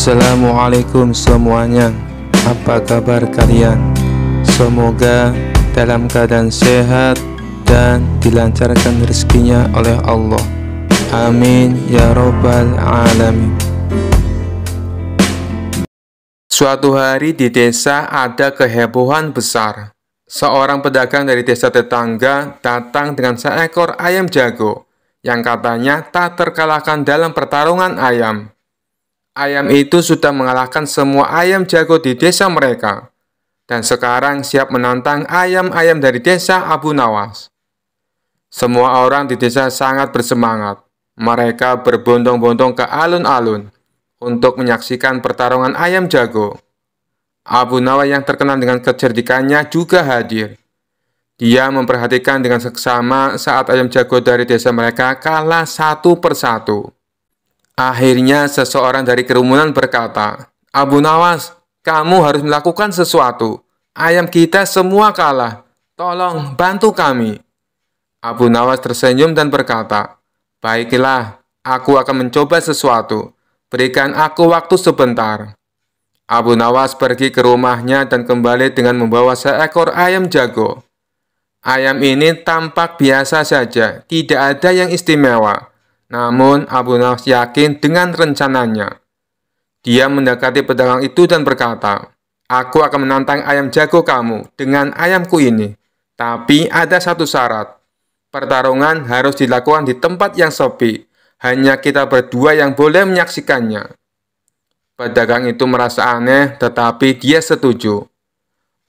Assalamualaikum semuanya Apa kabar kalian? Semoga dalam keadaan sehat dan dilancarkan rezekinya oleh Allah Amin Ya Rabbal Alamin Suatu hari di desa ada kehebohan besar Seorang pedagang dari desa tetangga datang dengan seekor ayam jago yang katanya tak terkalahkan dalam pertarungan ayam. Ayam itu sudah mengalahkan semua ayam jago di desa mereka, dan sekarang siap menantang ayam-ayam dari desa Abu Nawas. Semua orang di desa sangat bersemangat. Mereka berbondong-bondong ke alun-alun untuk menyaksikan pertarungan ayam jago. Abu Nawas yang terkenal dengan kecerdikannya juga hadir. Dia memperhatikan dengan seksama saat ayam jago dari desa mereka kalah satu persatu. Akhirnya seseorang dari kerumunan berkata, Abu Nawas, kamu harus melakukan sesuatu. Ayam kita semua kalah. Tolong bantu kami. Abu Nawas tersenyum dan berkata, Baiklah, aku akan mencoba sesuatu. Berikan aku waktu sebentar. Abu Nawas pergi ke rumahnya dan kembali dengan membawa seekor ayam jago. Ayam ini tampak biasa saja, tidak ada yang istimewa. Namun Abu Nawas yakin dengan rencananya. Dia mendekati pedagang itu dan berkata, Aku akan menantang ayam jago kamu dengan ayamku ini. Tapi ada satu syarat. Pertarungan harus dilakukan di tempat yang sepi. Hanya kita berdua yang boleh menyaksikannya. Pedagang itu merasa aneh tetapi dia setuju.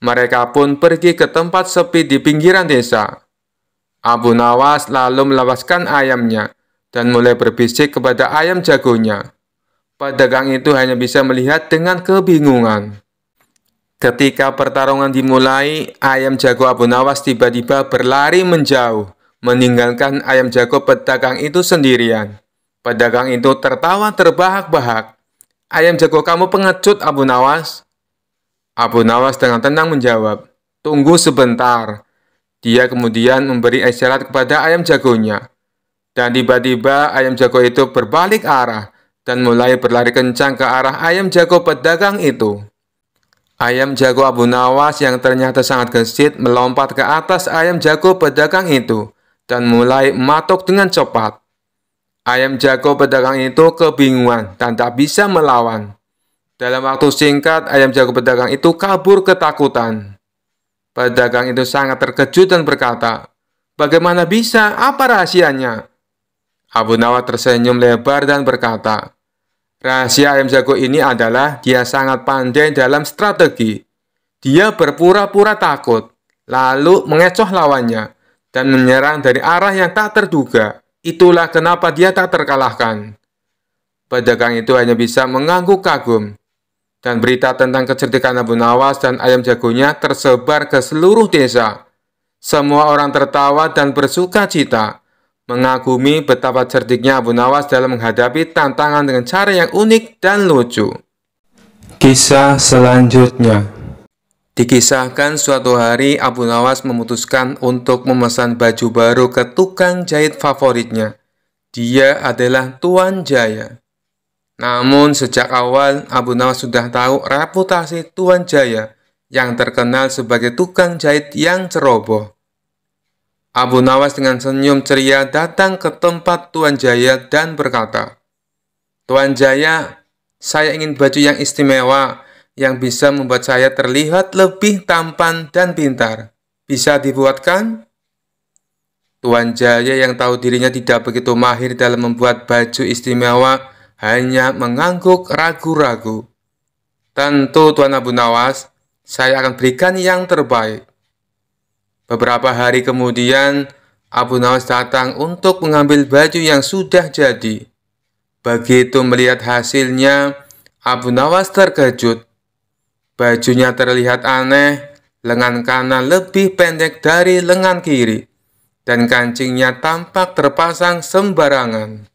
Mereka pun pergi ke tempat sepi di pinggiran desa. Abu Nawas lalu melepaskan ayamnya dan hmm. mulai berbisik kepada ayam jagonya. Pedagang itu hanya bisa melihat dengan kebingungan. Ketika pertarungan dimulai, ayam jago Abu Nawas tiba-tiba berlari menjauh, meninggalkan ayam jago pedagang itu sendirian. Pedagang itu tertawa terbahak-bahak. Ayam jago kamu pengecut Abu Nawas. Abu Nawas dengan tenang menjawab, Tunggu sebentar. Dia kemudian memberi isyarat kepada ayam jagonya. Dan tiba-tiba ayam jago itu berbalik arah dan mulai berlari kencang ke arah ayam jago pedagang itu. Ayam jago Abu Nawas yang ternyata sangat gesit melompat ke atas ayam jago pedagang itu dan mulai matok dengan cepat. Ayam jago pedagang itu kebingungan dan tak bisa melawan. Dalam waktu singkat, ayam jago pedagang itu kabur ketakutan. Pedagang itu sangat terkejut dan berkata, Bagaimana bisa? Apa rahasianya? Abu Nawas tersenyum lebar dan berkata, Rahasia ayam jago ini adalah dia sangat pandai dalam strategi. Dia berpura-pura takut, lalu mengecoh lawannya, dan menyerang dari arah yang tak terduga. Itulah kenapa dia tak terkalahkan. Pedagang itu hanya bisa mengangguk kagum. Dan berita tentang kecerdikan Abu Nawas dan ayam jagonya tersebar ke seluruh desa. Semua orang tertawa dan bersuka cita. Mengagumi betapa cerdiknya Abu Nawas dalam menghadapi tantangan dengan cara yang unik dan lucu. Kisah selanjutnya Dikisahkan suatu hari Abu Nawas memutuskan untuk memesan baju baru ke tukang jahit favoritnya. Dia adalah Tuan Jaya. Namun sejak awal Abu Nawas sudah tahu reputasi Tuan Jaya yang terkenal sebagai tukang jahit yang ceroboh. Abu Nawas dengan senyum ceria datang ke tempat Tuan Jaya dan berkata, Tuan Jaya, saya ingin baju yang istimewa yang bisa membuat saya terlihat lebih tampan dan pintar. Bisa dibuatkan? Tuan Jaya yang tahu dirinya tidak begitu mahir dalam membuat baju istimewa hanya mengangguk ragu-ragu. Tentu Tuan Abu Nawas, saya akan berikan yang terbaik. Beberapa hari kemudian, Abu Nawas datang untuk mengambil baju yang sudah jadi. Begitu melihat hasilnya, Abu Nawas terkejut. Bajunya terlihat aneh, lengan kanan lebih pendek dari lengan kiri, dan kancingnya tampak terpasang sembarangan.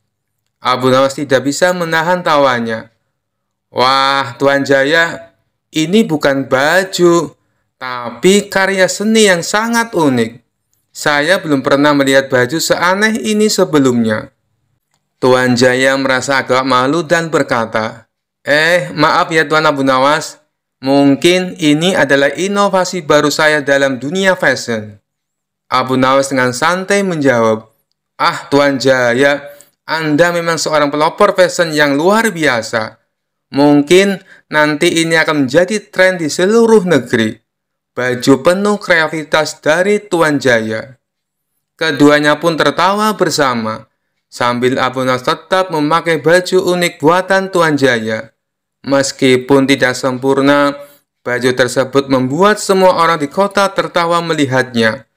Abu Nawas tidak bisa menahan tawanya. Wah, Tuan Jaya, ini bukan baju, tapi karya seni yang sangat unik. Saya belum pernah melihat baju seaneh ini sebelumnya. Tuan Jaya merasa agak malu dan berkata, Eh, maaf ya Tuan Abu Nawas, mungkin ini adalah inovasi baru saya dalam dunia fashion. Abu Nawas dengan santai menjawab, Ah Tuan Jaya, Anda memang seorang pelopor fashion yang luar biasa. Mungkin nanti ini akan menjadi tren di seluruh negeri baju penuh kreativitas dari Tuan Jaya. Keduanya pun tertawa bersama, sambil Abunas tetap memakai baju unik buatan Tuan Jaya. Meskipun tidak sempurna, baju tersebut membuat semua orang di kota tertawa melihatnya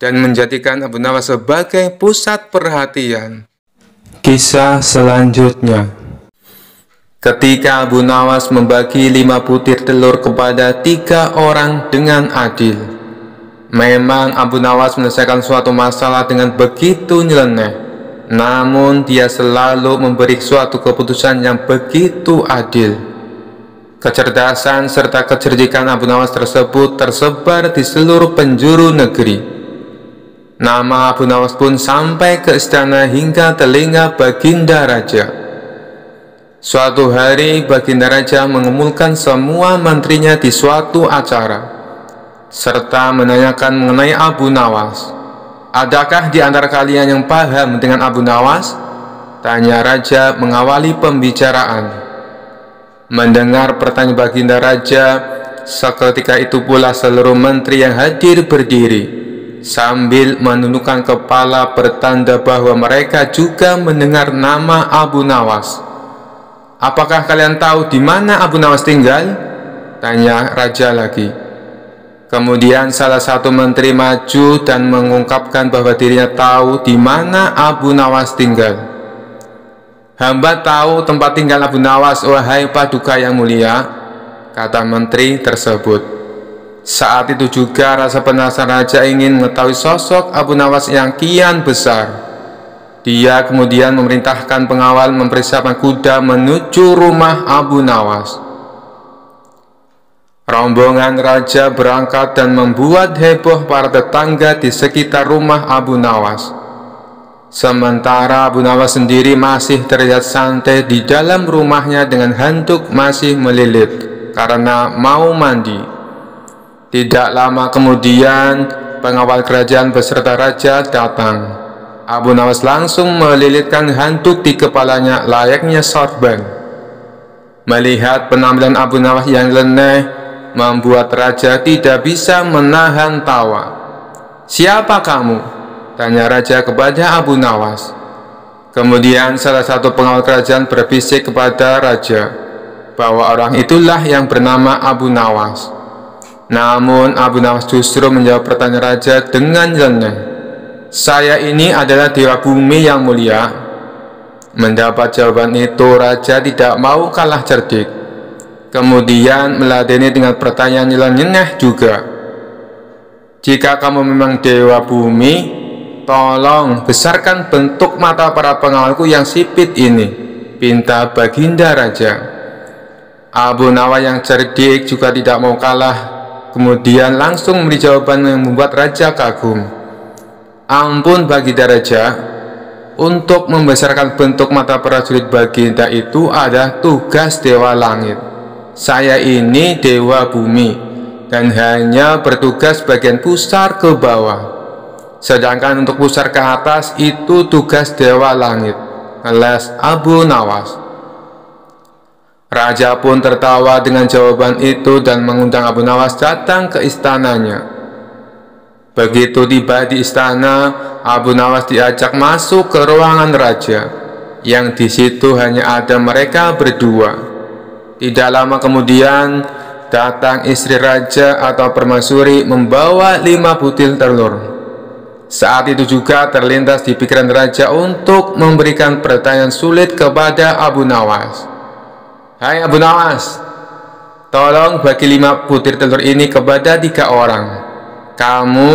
dan menjadikan Abu Nawas sebagai pusat perhatian. Kisah selanjutnya Ketika Abu Nawas membagi lima butir telur kepada tiga orang dengan adil, memang Abu Nawas menyelesaikan suatu masalah dengan begitu nyeleneh. Namun dia selalu memberi suatu keputusan yang begitu adil. Kecerdasan serta kecerdikan Abu Nawas tersebut tersebar di seluruh penjuru negeri. Nama Abu Nawas pun sampai ke istana hingga telinga baginda raja. Suatu hari Baginda Raja mengumpulkan semua menterinya di suatu acara serta menanyakan mengenai Abu Nawas. Adakah di antara kalian yang paham dengan Abu Nawas? Tanya Raja mengawali pembicaraan. Mendengar pertanyaan Baginda Raja, seketika itu pula seluruh menteri yang hadir berdiri sambil menundukkan kepala bertanda bahwa mereka juga mendengar nama Abu Nawas. Apakah kalian tahu di mana Abu Nawas tinggal? Tanya raja lagi. Kemudian salah satu menteri maju dan mengungkapkan bahwa dirinya tahu di mana Abu Nawas tinggal. Hamba tahu tempat tinggal Abu Nawas, wahai paduka yang mulia, kata menteri tersebut. Saat itu juga rasa penasaran raja ingin mengetahui sosok Abu Nawas yang kian besar. Dia kemudian memerintahkan pengawal mempersiapkan kuda menuju rumah Abu Nawas. Rombongan raja berangkat dan membuat heboh para tetangga di sekitar rumah Abu Nawas. Sementara Abu Nawas sendiri masih terlihat santai di dalam rumahnya dengan hantuk masih melilit karena mau mandi. Tidak lama kemudian, pengawal kerajaan beserta raja datang. Abu Nawas langsung melilitkan hantu di kepalanya layaknya sorban. Melihat penampilan Abu Nawas yang leneh, membuat raja tidak bisa menahan tawa. Siapa kamu? Tanya raja kepada Abu Nawas. Kemudian salah satu pengawal kerajaan berbisik kepada raja bahwa orang itulah yang bernama Abu Nawas. Namun Abu Nawas justru menjawab pertanyaan raja dengan leneh saya ini adalah dewa bumi yang mulia. Mendapat jawaban itu, raja tidak mau kalah cerdik. Kemudian meladeni dengan pertanyaan yang nyenyak juga. Jika kamu memang dewa bumi, tolong besarkan bentuk mata para pengawalku yang sipit ini, pinta baginda raja. Abu Nawa yang cerdik juga tidak mau kalah, kemudian langsung memberi jawaban yang membuat raja kagum ampun bagi daraja untuk membesarkan bentuk mata prajurit baginda itu adalah tugas dewa langit saya ini dewa bumi dan hanya bertugas bagian pusar ke bawah sedangkan untuk pusar ke atas itu tugas dewa langit alias Abu Nawas Raja pun tertawa dengan jawaban itu dan mengundang Abu Nawas datang ke istananya Begitu tiba di istana, Abu Nawas diajak masuk ke ruangan raja, yang di situ hanya ada mereka berdua. Tidak lama kemudian, datang istri raja atau permasuri membawa lima butir telur. Saat itu juga terlintas di pikiran raja untuk memberikan pertanyaan sulit kepada Abu Nawas. Hai Abu Nawas, tolong bagi lima butir telur ini kepada tiga orang kamu,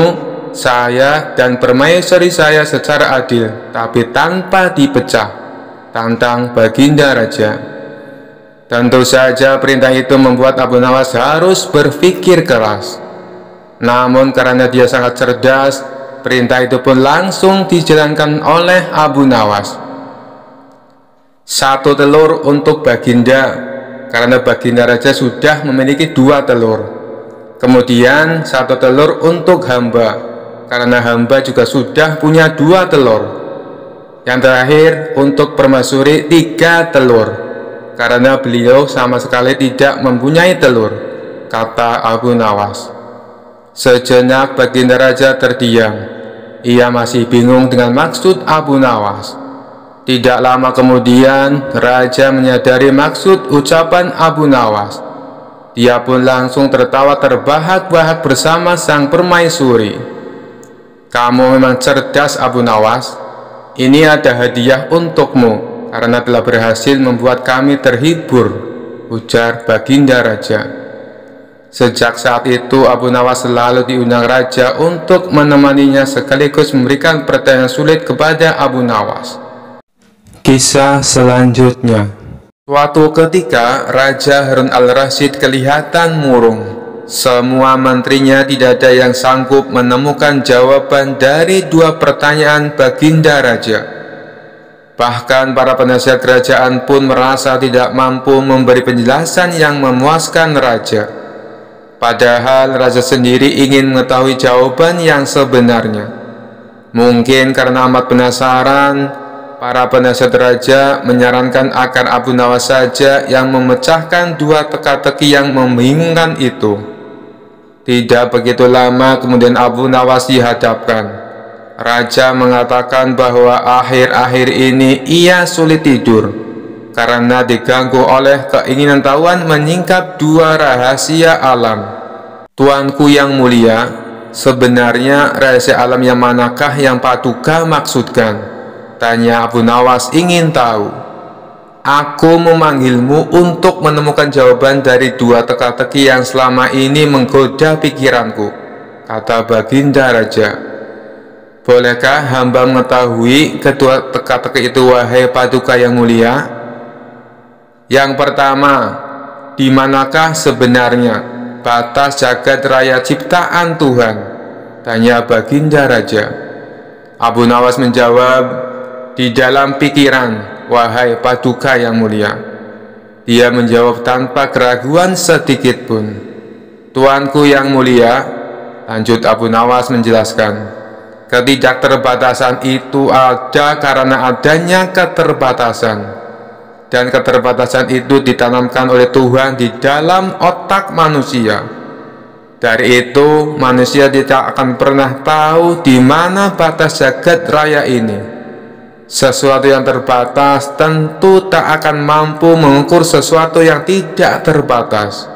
saya, dan permaisuri saya secara adil, tapi tanpa dipecah. Tantang Baginda Raja. Tentu saja perintah itu membuat Abu Nawas harus berpikir keras. Namun karena dia sangat cerdas, perintah itu pun langsung dijalankan oleh Abu Nawas. Satu telur untuk Baginda, karena Baginda Raja sudah memiliki dua telur. Kemudian satu telur untuk hamba, karena hamba juga sudah punya dua telur. Yang terakhir untuk permasuri tiga telur, karena beliau sama sekali tidak mempunyai telur, kata Abu Nawas. Sejenak baginda raja terdiam. Ia masih bingung dengan maksud Abu Nawas. Tidak lama kemudian, raja menyadari maksud ucapan Abu Nawas dia pun langsung tertawa terbahak-bahak bersama sang permaisuri. Kamu memang cerdas Abu Nawas. Ini ada hadiah untukmu karena telah berhasil membuat kami terhibur, ujar Baginda Raja. Sejak saat itu Abu Nawas selalu diundang raja untuk menemaninya sekaligus memberikan pertanyaan sulit kepada Abu Nawas. Kisah selanjutnya Suatu ketika, Raja Harun al-Rashid kelihatan murung. Semua menterinya tidak ada yang sanggup menemukan jawaban dari dua pertanyaan baginda raja. Bahkan para penasihat kerajaan pun merasa tidak mampu memberi penjelasan yang memuaskan raja. Padahal raja sendiri ingin mengetahui jawaban yang sebenarnya. Mungkin karena amat penasaran, para penasihat raja menyarankan akan Abu Nawas saja yang memecahkan dua teka-teki yang membingungkan itu. Tidak begitu lama kemudian Abu Nawas dihadapkan. Raja mengatakan bahwa akhir-akhir ini ia sulit tidur karena diganggu oleh keinginan tawan menyingkap dua rahasia alam. Tuanku yang mulia, sebenarnya rahasia alam yang manakah yang patuka maksudkan? Tanya Abu Nawas ingin tahu. Aku memanggilmu untuk menemukan jawaban dari dua teka-teki yang selama ini menggoda pikiranku, kata Baginda Raja. Bolehkah hamba mengetahui kedua teka-teki itu wahai paduka yang mulia? Yang pertama, di manakah sebenarnya batas jagat raya ciptaan Tuhan? Tanya Baginda Raja. Abu Nawas menjawab, di dalam pikiran, wahai paduka yang mulia. Dia menjawab tanpa keraguan sedikit pun. Tuanku yang mulia, lanjut Abu Nawas menjelaskan, ketidakterbatasan itu ada karena adanya keterbatasan dan keterbatasan itu ditanamkan oleh Tuhan di dalam otak manusia dari itu manusia tidak akan pernah tahu di mana batas jagat raya ini sesuatu yang terbatas tentu tak akan mampu mengukur sesuatu yang tidak terbatas.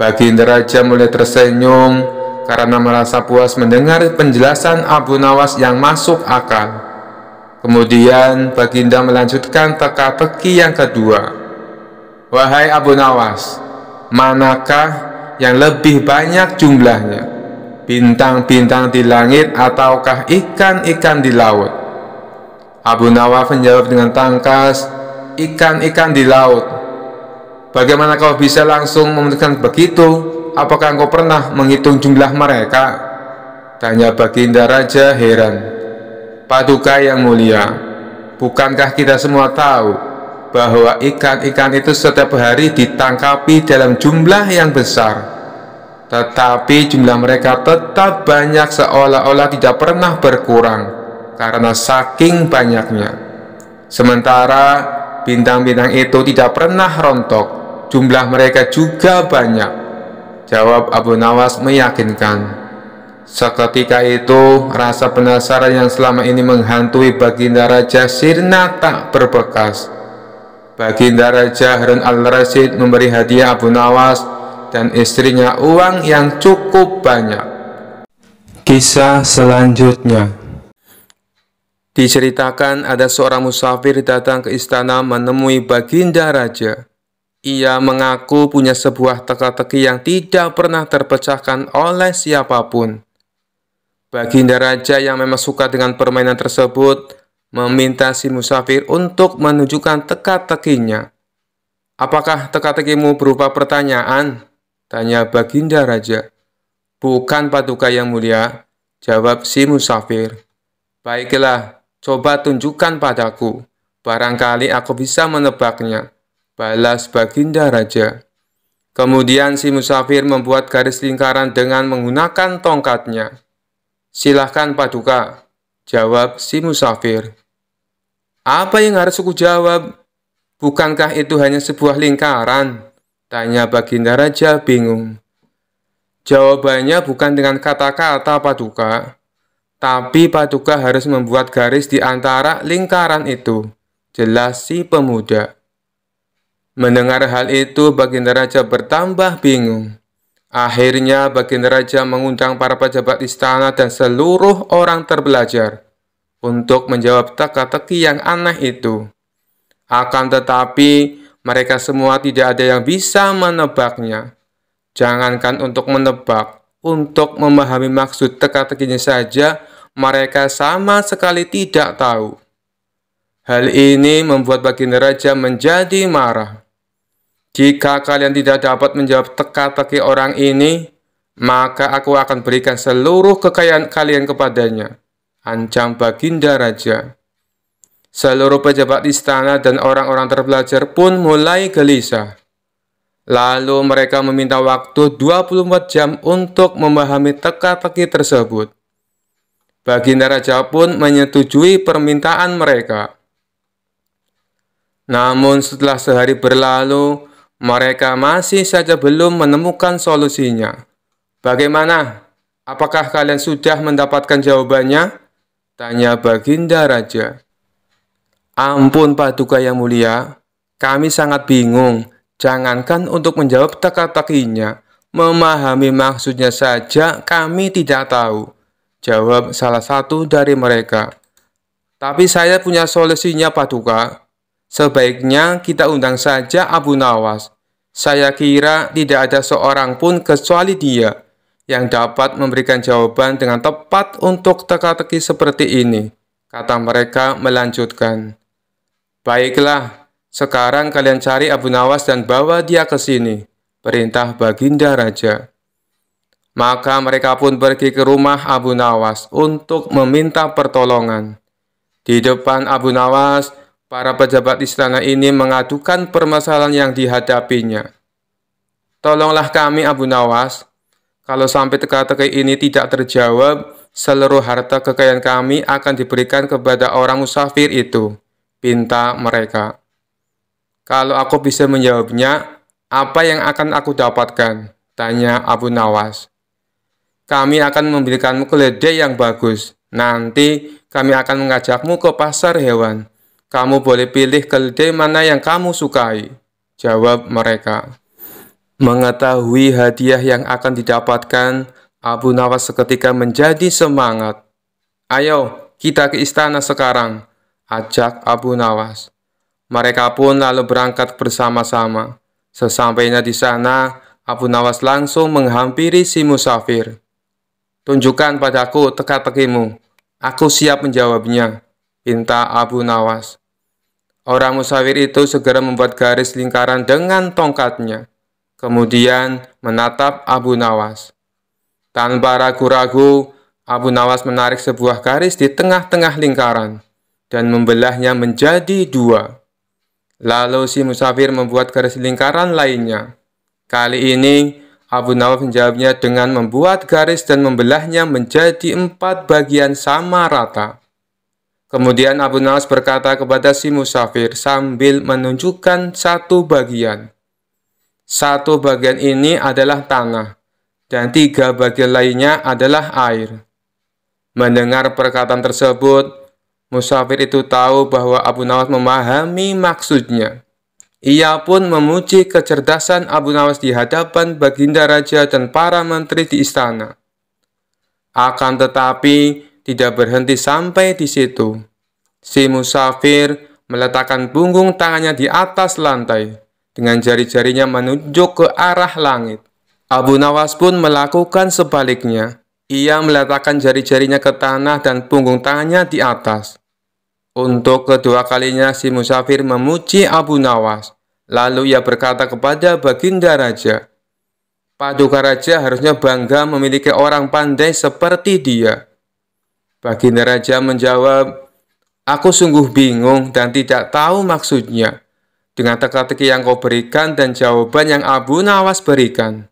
Baginda Raja mulai tersenyum karena merasa puas mendengar penjelasan Abu Nawas yang masuk akal. Kemudian Baginda melanjutkan teka-teki yang kedua. Wahai Abu Nawas, manakah yang lebih banyak jumlahnya? Bintang-bintang di langit ataukah ikan-ikan di laut? Abu Nawaf menjawab dengan tangkas, ikan-ikan di laut. Bagaimana kau bisa langsung memutuskan begitu? Apakah engkau pernah menghitung jumlah mereka? Tanya Baginda Raja heran. Paduka yang mulia, bukankah kita semua tahu bahwa ikan-ikan itu setiap hari ditangkapi dalam jumlah yang besar? Tetapi jumlah mereka tetap banyak seolah-olah tidak pernah berkurang karena saking banyaknya. Sementara bintang-bintang itu tidak pernah rontok, jumlah mereka juga banyak. Jawab Abu Nawas meyakinkan. Seketika itu, rasa penasaran yang selama ini menghantui Baginda Raja Sirna tak berbekas. Baginda Raja Harun al Rasid memberi hadiah Abu Nawas dan istrinya uang yang cukup banyak. Kisah selanjutnya Diceritakan ada seorang musafir datang ke istana menemui baginda raja. Ia mengaku punya sebuah teka-teki yang tidak pernah terpecahkan oleh siapapun. Baginda raja yang memang suka dengan permainan tersebut meminta si musafir untuk menunjukkan teka-tekinya. Apakah teka-tekimu berupa pertanyaan? Tanya baginda raja. Bukan paduka yang mulia, jawab si musafir. Baiklah, Coba tunjukkan padaku, barangkali aku bisa menebaknya. Balas Baginda Raja. Kemudian si musafir membuat garis lingkaran dengan menggunakan tongkatnya. Silahkan paduka, jawab si musafir. Apa yang harus aku jawab? Bukankah itu hanya sebuah lingkaran? Tanya Baginda Raja bingung. Jawabannya bukan dengan kata-kata paduka, tapi Paduka harus membuat garis di antara lingkaran itu. Jelas si pemuda. Mendengar hal itu, Baginda Raja bertambah bingung. Akhirnya, Baginda Raja mengundang para pejabat istana dan seluruh orang terbelajar untuk menjawab teka-teki yang aneh itu. Akan tetapi, mereka semua tidak ada yang bisa menebaknya. Jangankan untuk menebak, untuk memahami maksud teka-tekinya saja, mereka sama sekali tidak tahu. Hal ini membuat baginda raja menjadi marah. Jika kalian tidak dapat menjawab teka-teki orang ini, maka aku akan berikan seluruh kekayaan kalian kepadanya, ancam baginda raja. Seluruh pejabat istana dan orang-orang terpelajar pun mulai gelisah. Lalu mereka meminta waktu 24 jam untuk memahami teka-teki tersebut. Baginda Raja pun menyetujui permintaan mereka. Namun setelah sehari berlalu, mereka masih saja belum menemukan solusinya. Bagaimana? Apakah kalian sudah mendapatkan jawabannya? Tanya Baginda Raja. Ampun Paduka Yang Mulia, kami sangat bingung. Jangankan untuk menjawab teka-tekinya, memahami maksudnya saja kami tidak tahu. Jawab salah satu dari mereka. Tapi saya punya solusinya Paduka. Sebaiknya kita undang saja Abu Nawas. Saya kira tidak ada seorang pun kecuali dia yang dapat memberikan jawaban dengan tepat untuk teka-teki seperti ini, kata mereka melanjutkan. Baiklah, sekarang kalian cari Abu Nawas dan bawa dia ke sini, perintah Baginda Raja. Maka mereka pun pergi ke rumah Abu Nawas untuk meminta pertolongan. Di depan Abu Nawas, para pejabat istana ini mengadukan permasalahan yang dihadapinya. Tolonglah kami Abu Nawas, kalau sampai teka-teki ini tidak terjawab, seluruh harta kekayaan kami akan diberikan kepada orang musafir itu, pinta mereka. Kalau aku bisa menjawabnya, apa yang akan aku dapatkan? Tanya Abu Nawas kami akan memberikanmu keledai yang bagus. Nanti kami akan mengajakmu ke pasar hewan. Kamu boleh pilih keledai mana yang kamu sukai. Jawab mereka. Mengetahui hadiah yang akan didapatkan, Abu Nawas seketika menjadi semangat. Ayo, kita ke istana sekarang, ajak Abu Nawas. Mereka pun lalu berangkat bersama-sama. Sesampainya di sana, Abu Nawas langsung menghampiri si musafir. Tunjukkan padaku teka-tekimu. Aku siap menjawabnya, pinta Abu Nawas. Orang musawir itu segera membuat garis lingkaran dengan tongkatnya. Kemudian menatap Abu Nawas. Tanpa ragu-ragu, Abu Nawas menarik sebuah garis di tengah-tengah lingkaran dan membelahnya menjadi dua. Lalu si Musawir membuat garis lingkaran lainnya. Kali ini Abu Nawaf menjawabnya dengan membuat garis dan membelahnya menjadi empat bagian sama rata. Kemudian Abu Nawas berkata kepada si musafir sambil menunjukkan satu bagian. Satu bagian ini adalah tanah, dan tiga bagian lainnya adalah air. Mendengar perkataan tersebut, musafir itu tahu bahwa Abu Nawas memahami maksudnya. Ia pun memuji kecerdasan Abu Nawas di hadapan Baginda Raja dan para menteri di istana. Akan tetapi, tidak berhenti sampai di situ. Si musafir meletakkan punggung tangannya di atas lantai, dengan jari-jarinya menunjuk ke arah langit. Abu Nawas pun melakukan sebaliknya. Ia meletakkan jari-jarinya ke tanah dan punggung tangannya di atas. Untuk kedua kalinya si musafir memuji Abu Nawas. Lalu ia berkata kepada Baginda Raja, Paduka Raja harusnya bangga memiliki orang pandai seperti dia. Baginda Raja menjawab, Aku sungguh bingung dan tidak tahu maksudnya dengan teka-teki yang kau berikan dan jawaban yang Abu Nawas berikan.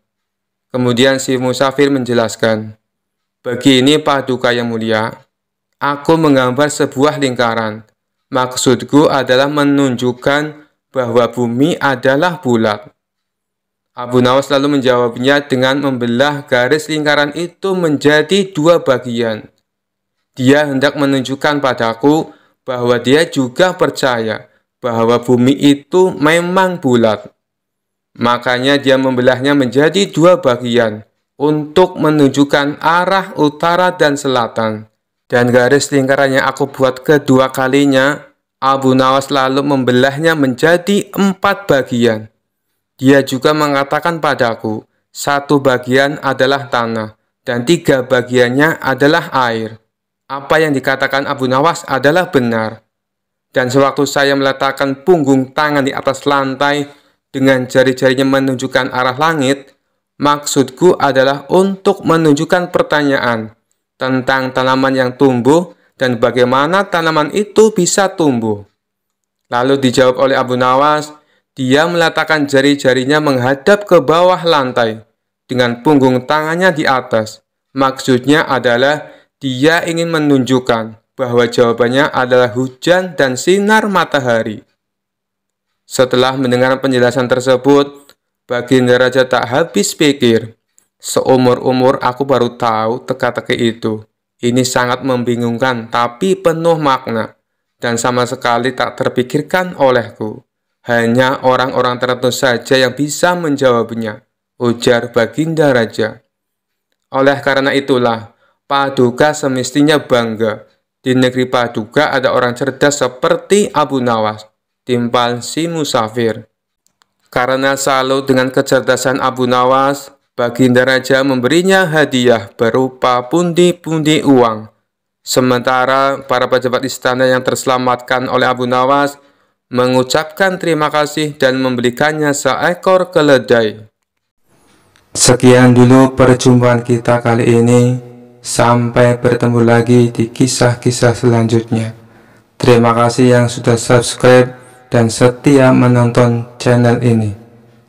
Kemudian si musafir menjelaskan, Begini Paduka yang mulia, aku menggambar sebuah lingkaran. Maksudku adalah menunjukkan bahwa bumi adalah bulat. Abu Nawas lalu menjawabnya dengan membelah garis lingkaran itu menjadi dua bagian. Dia hendak menunjukkan padaku bahwa dia juga percaya bahwa bumi itu memang bulat. Makanya dia membelahnya menjadi dua bagian untuk menunjukkan arah utara dan selatan. Dan garis lingkaran yang aku buat kedua kalinya Abu Nawas lalu membelahnya menjadi empat bagian. Dia juga mengatakan padaku, satu bagian adalah tanah, dan tiga bagiannya adalah air. Apa yang dikatakan Abu Nawas adalah benar. Dan sewaktu saya meletakkan punggung tangan di atas lantai dengan jari-jarinya menunjukkan arah langit, maksudku adalah untuk menunjukkan pertanyaan tentang tanaman yang tumbuh dan bagaimana tanaman itu bisa tumbuh. Lalu dijawab oleh Abu Nawas, dia meletakkan jari-jarinya menghadap ke bawah lantai dengan punggung tangannya di atas. Maksudnya adalah dia ingin menunjukkan bahwa jawabannya adalah hujan dan sinar matahari. Setelah mendengar penjelasan tersebut, Baginda Raja tak habis pikir. Seumur-umur aku baru tahu teka-teki itu. Ini sangat membingungkan, tapi penuh makna, dan sama sekali tak terpikirkan olehku. Hanya orang-orang tertentu saja yang bisa menjawabnya, ujar Baginda Raja. Oleh karena itulah, Paduka semestinya bangga. Di negeri Paduka ada orang cerdas seperti Abu Nawas, timpal si musafir. Karena salut dengan kecerdasan Abu Nawas, Baginda Raja memberinya hadiah berupa pundi-pundi uang. Sementara para pejabat istana yang terselamatkan oleh Abu Nawas mengucapkan terima kasih dan membelikannya seekor keledai. Sekian dulu perjumpaan kita kali ini. Sampai bertemu lagi di kisah-kisah selanjutnya. Terima kasih yang sudah subscribe dan setia menonton channel ini.